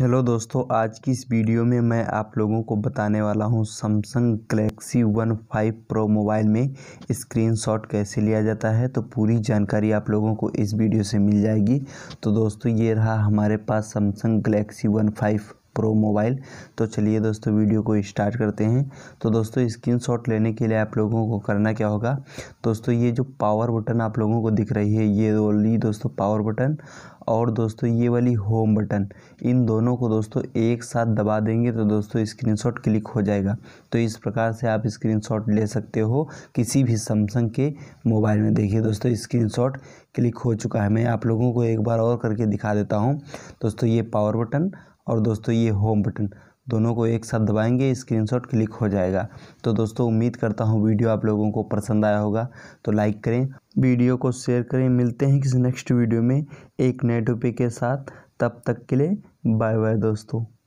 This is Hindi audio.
हेलो दोस्तों आज की इस वीडियो में मैं आप लोगों को बताने वाला हूं Samsung Galaxy one five pro mobile में स्क्रीनशॉट कैसे लिया जाता है तो पूरी जानकारी आप लोगों को इस वीडियो से मिल जाएगी तो दोस्तों ये रहा हमारे पास Samsung Galaxy one five pro mobile तो चलिए दोस्तों वीडियो को स्टार्ट करते हैं तो दोस्तों स्क्रीनशॉट लेने के लिए आप लोगों को करना क्या होगा दोस्तों ये जो पावर बटन आप लोगों को दिख रही है ये वाली दोस्तों पावर बटन और दोस्तों ये वाली होम बटन इन दोनों को दोस्तों एक साथ दबा देंगे तो दोस्तों स्क्रीनशॉट क्लिक हो जाएगा तो इस प्रकार से आप स्क्रीनशॉट ले सकते हो किसी भी सैमसंग के मोबाइल में देखिए दोस्तों स्क्रीनशॉट क्लिक हो चुका है मैं आप लोगों को एक बार और करके दिखा देता हूँ दोस्तों ये पावर बटन और दोस्तों ये होम बटन दोनों को एक साथ दबाएंगे स्क्रीनशॉट क्लिक हो जाएगा तो दोस्तों उम्मीद करता हूँ वीडियो आप लोगों को पसंद आया होगा तो लाइक करें वीडियो को शेयर करें मिलते हैं किसी नेक्स्ट वीडियो में एक नए टॉपिक के साथ तब तक के लिए बाय बाय दोस्तों